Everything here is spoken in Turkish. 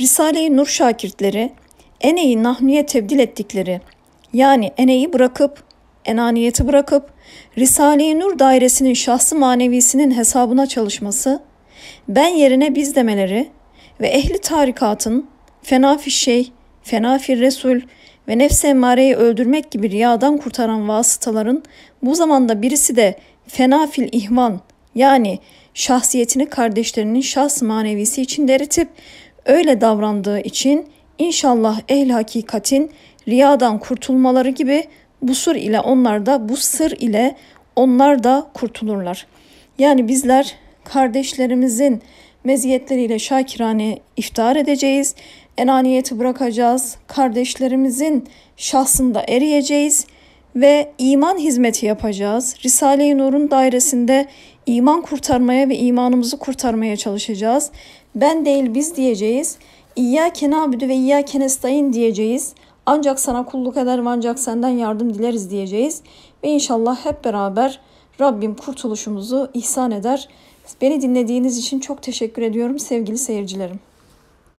Risale-i Nur şakirtleri eneyi nahniye tebdil ettikleri yani eneyi bırakıp enaniyeti bırakıp Risale-i Nur dairesinin şahsı manevisinin hesabına çalışması, ben yerine biz demeleri ve ehli tarikatın fena fi şey, fena fi resul ve nefse emmareyi öldürmek gibi riyadan kurtaran vasıtaların bu zamanda birisi de fena fil ihvan yani şahsiyetini kardeşlerinin şahs manevisi için deritip öyle davrandığı için inşallah ehl hakikatin riyadan kurtulmaları gibi bu sır ile onlar da bu sır ile onlar da kurtulurlar. Yani bizler kardeşlerimizin meziyetleriyle şakirane iftar edeceğiz. Enaniyeti bırakacağız. Kardeşlerimizin şahsında eriyeceğiz ve iman hizmeti yapacağız. Risale-i Nur'un dairesinde iman kurtarmaya ve imanımızı kurtarmaya çalışacağız. Ben değil biz diyeceğiz. İyyâke nâbüdü ve iyyâke nestaîn diyeceğiz. Ancak sana kulluk eder ancak senden yardım dileriz diyeceğiz. Ve inşallah hep beraber Rabbim kurtuluşumuzu ihsan eder. Beni dinlediğiniz için çok teşekkür ediyorum sevgili seyircilerim.